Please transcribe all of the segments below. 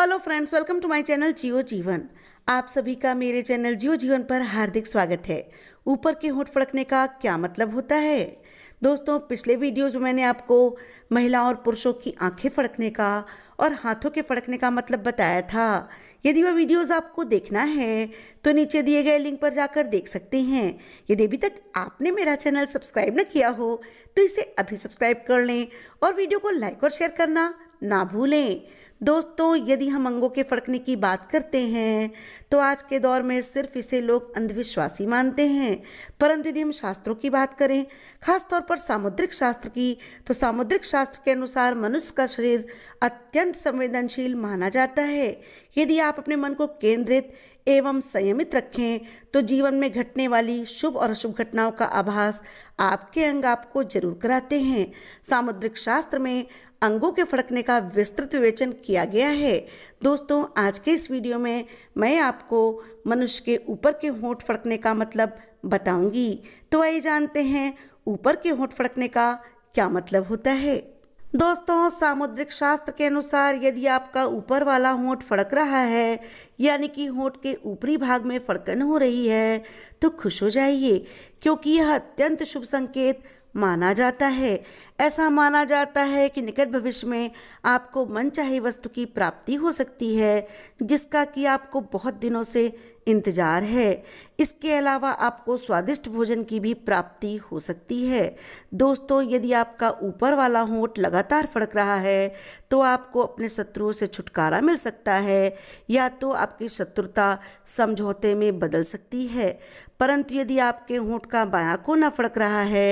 hello friends welcome to my channel Jiyo Jeevan आप सभी का मेरे चैनल जियो जीवन पर हार्दिक स्वागत है ऊपर के होठ फड़कने का क्या मतलब होता है दोस्तों पिछले वीडियोस में मैंने आपको महिलाओं और पुरुषों की आंखें फड़कने का और हाथों के फड़कने का मतलब बताया था यदि वह वीडियोस आपको देखना है तो नीचे दिए गए लिंक पर जाकर देख सकते हैं यदि अभी तक आपने मेरा चैनल सब्सक्राइब न किया हो तो इसे अभी सब्सक्राइब कर लें और वीडियो को लाइक और शेयर करना ना भूलें दोस्तों यदि हम अंगों के फड़कने की बात करते हैं तो आज के दौर में सिर्फ इसे लोग अंधविश्वासी मानते हैं परंतु यदि हम शास्त्रों की बात करें खासतौर पर सामुद्रिक शास्त्र की तो सामुद्रिक शास्त्र के अनुसार मनुष्य का शरीर अत्यंत संवेदनशील माना जाता है यदि आप अपने मन को केंद्रित एवं संयमित रखें तो जीवन में घटने वाली शुभ और अशुभ घटनाओं का आभास आपके अंग आपको जरूर कराते हैं सामुद्रिक शास्त्र में अंगों के फड़कने का विस्तृत विवेचन किया गया है दोस्तों आज के इस वीडियो में मैं आपको मनुष्य के ऊपर के होंठ फड़कने का मतलब बताऊंगी तो आइए जानते हैं ऊपर के होंठ फड़कने का क्या मतलब होता है दोस्तों सामुद्रिक शास्त्र के अनुसार यदि आपका ऊपर वाला होंठ फड़क रहा है यानी कि होंठ के ऊपरी भाग में फड़कन हो रही है तो खुश हो जाइए क्योंकि यह अत्यंत शुभ संकेत माना जाता है ऐसा माना जाता है कि निकट भविष्य में आपको मनचाही वस्तु की प्राप्ति हो सकती है जिसका कि आपको बहुत दिनों से इंतजार है इसके अलावा आपको स्वादिष्ट भोजन की भी प्राप्ति हो सकती है दोस्तों यदि आपका ऊपर वाला होंठ लगातार फड़क रहा है तो आपको अपने शत्रुओं से छुटकारा मिल सकता है या तो आपकी शत्रुता समझौते में बदल सकती है परंतु यदि आपके होंठ का बाया कोना फड़क रहा है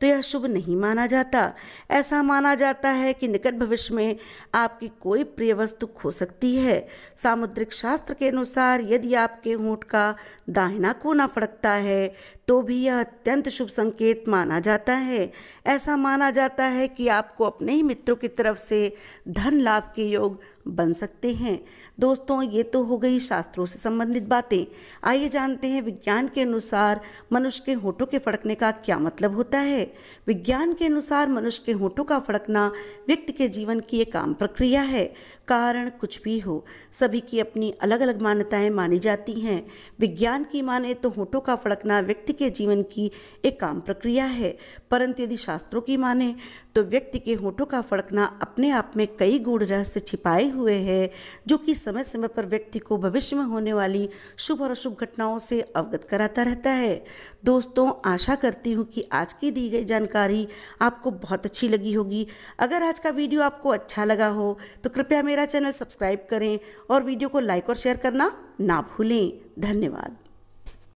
तो यह शुभ नहीं माना जाता ऐसा माना जाता है कि निकट भविष्य में आपकी कोई प्रिय वस्तु खो सकती है सामुद्रिक शास्त्र के अनुसार यदि आपके होंठ का दाहिना कोना फड़कता है तो भी यह अत्यंत शुभ संकेत माना जाता है ऐसा माना जाता है कि आपको अपने ही मित्रों की तरफ से धन लाभ के योग बन सकते हैं दोस्तों ये तो हो गई शास्त्रों से संबंधित बातें आइए जानते हैं विज्ञान के अनुसार मनुष्य के होठों के फड़कने का क्या मतलब होता है विज्ञान के अनुसार मनुष्य के होठों का फड़कना व्यक्ति के जीवन की एक आम प्रक्रिया है कारण कुछ भी हो सभी की अपनी अलग अलग मान्यताएं मानी जाती हैं विज्ञान की माने तो होठों का फड़कना व्यक्ति के जीवन की एक आम प्रक्रिया है परंतु यदि शास्त्रों की माने तो व्यक्ति के होठों का फड़कना अपने आप में कई गूढ़ रहस्य छिपाए हुए है जो कि समय समय पर व्यक्ति को भविष्य में होने वाली शुभ और अशुभ घटनाओं से अवगत कराता रहता है दोस्तों आशा करती हूँ कि आज की दी गई जानकारी आपको बहुत अच्छी लगी होगी अगर आज का वीडियो आपको अच्छा लगा हो तो कृपया मेरे मेरा चैनल सब्सक्राइब करें और वीडियो को लाइक और शेयर करना ना भूलें धन्यवाद